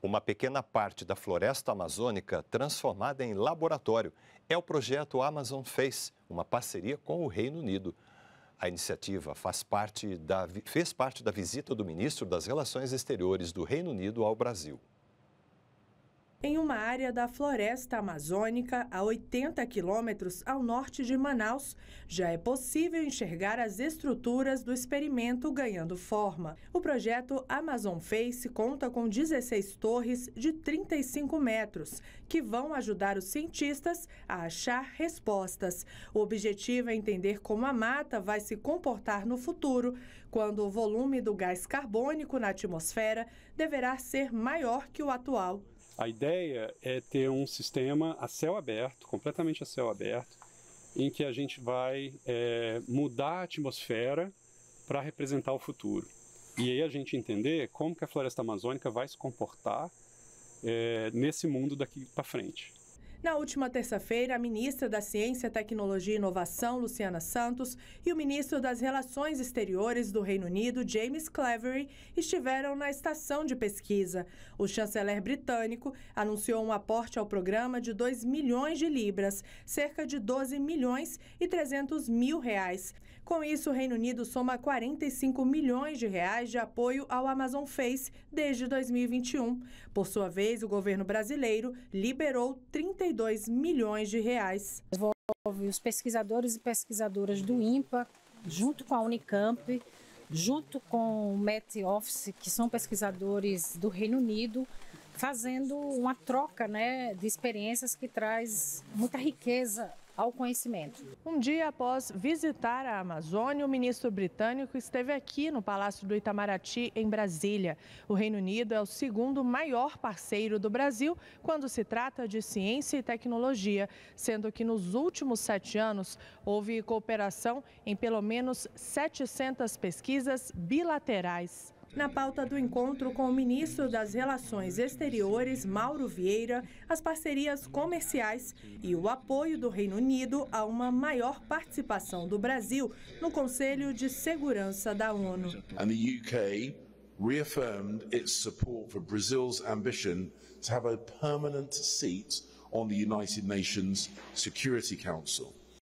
Uma pequena parte da floresta amazônica transformada em laboratório é o projeto Amazon Face, uma parceria com o Reino Unido. A iniciativa faz parte da, fez parte da visita do ministro das Relações Exteriores do Reino Unido ao Brasil em uma área da floresta amazônica a 80 quilômetros ao norte de Manaus, já é possível enxergar as estruturas do experimento ganhando forma. O projeto Amazon Face conta com 16 torres de 35 metros, que vão ajudar os cientistas a achar respostas. O objetivo é entender como a mata vai se comportar no futuro, quando o volume do gás carbônico na atmosfera deverá ser maior que o atual a ideia é ter um sistema a céu aberto, completamente a céu aberto, em que a gente vai é, mudar a atmosfera para representar o futuro. E aí a gente entender como que a floresta amazônica vai se comportar é, nesse mundo daqui para frente. Na última terça-feira, a ministra da Ciência, Tecnologia e Inovação, Luciana Santos, e o ministro das Relações Exteriores do Reino Unido, James Clevery, estiveram na estação de pesquisa. O chanceler britânico anunciou um aporte ao programa de 2 milhões de libras, cerca de 12 milhões e 300 mil reais. Com isso, o Reino Unido soma 45 milhões de reais de apoio ao Amazon Face desde 2021. Por sua vez, o governo brasileiro liberou 30 32 milhões de reais. Envolve os pesquisadores e pesquisadoras do INPA, junto com a Unicamp, junto com o Met Office, que são pesquisadores do Reino Unido, fazendo uma troca né, de experiências que traz muita riqueza ao conhecimento. Um dia após visitar a Amazônia, o ministro britânico esteve aqui no Palácio do Itamaraty, em Brasília. O Reino Unido é o segundo maior parceiro do Brasil quando se trata de ciência e tecnologia, sendo que nos últimos sete anos houve cooperação em pelo menos 700 pesquisas bilaterais. Na pauta do encontro com o ministro das Relações Exteriores, Mauro Vieira, as parcerias comerciais e o apoio do Reino Unido a uma maior participação do Brasil no Conselho de Segurança da ONU. And the UK reaffirmed its support for Brazil's ambition to have a permanent seat on the United Nations Security Council.